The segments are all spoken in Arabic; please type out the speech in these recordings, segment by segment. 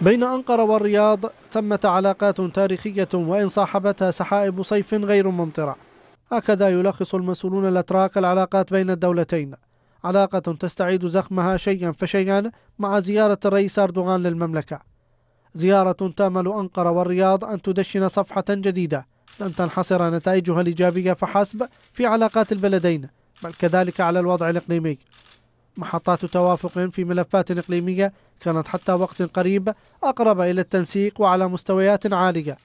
بين أنقرة والرياض ثمة علاقات تاريخية وإن صاحبتها سحائب صيف غير ممطرة هكذا يلخص المسؤولون الأتراك العلاقات بين الدولتين علاقة تستعيد زخمها شيئا فشيئا مع زيارة الرئيس أردوغان للمملكة زيارة تامل أنقرة والرياض أن تدشن صفحة جديدة لن تنحصر نتائجها الإيجابية فحسب في علاقات البلدين بل كذلك على الوضع الإقليمي محطات توافق في ملفات إقليمية كانت حتى وقت قريب أقرب إلى التنسيق وعلى مستويات عالية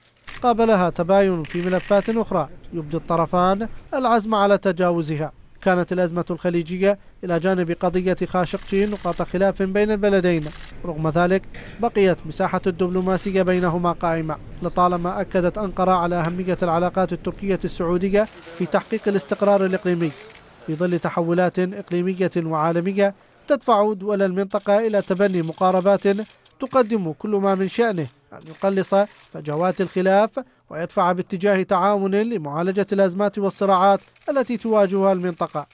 قابلها تباين في ملفات أخرى يبدي الطرفان العزم على تجاوزها كانت الأزمة الخليجية إلى جانب قضية خاشقجي نقاط خلاف بين البلدين رغم ذلك بقيت مساحة الدبلوماسية بينهما قائمة لطالما أكدت أنقرة على أهمية العلاقات التركية السعودية في تحقيق الاستقرار الإقليمي في ظل تحولات إقليمية وعالمية تدفع دول المنطقة إلى تبني مقاربات تقدم كل ما من شأنه أن يقلص فجوات الخلاف ويدفع باتجاه تعاون لمعالجة الأزمات والصراعات التي تواجهها المنطقة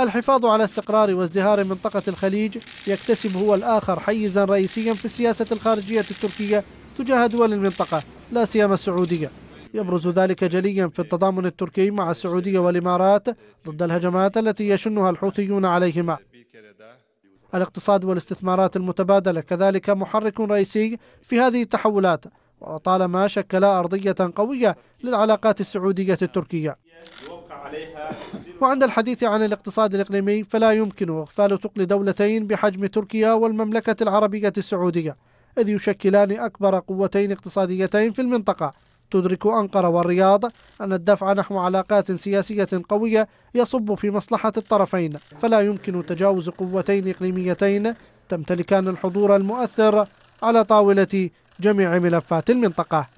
الحفاظ على استقرار وازدهار منطقة الخليج يكتسب هو الآخر حيزا رئيسيا في السياسة الخارجية التركية تجاه دول المنطقة لا سيما السعودية يبرز ذلك جليا في التضامن التركي مع السعودية والإمارات ضد الهجمات التي يشنها الحوثيون عليهما الاقتصاد والاستثمارات المتبادلة كذلك محرك رئيسي في هذه التحولات ولطالما شكل أرضية قوية للعلاقات السعودية التركية وعند الحديث عن الاقتصاد الإقليمي فلا يمكن إغفال ثقل دولتين بحجم تركيا والمملكة العربية السعودية إذ يشكلان أكبر قوتين اقتصاديتين في المنطقة تدرك أنقرة والرياض أن الدفع نحو علاقات سياسية قوية يصب في مصلحة الطرفين فلا يمكن تجاوز قوتين إقليميتين تمتلكان الحضور المؤثر على طاولة جميع ملفات المنطقة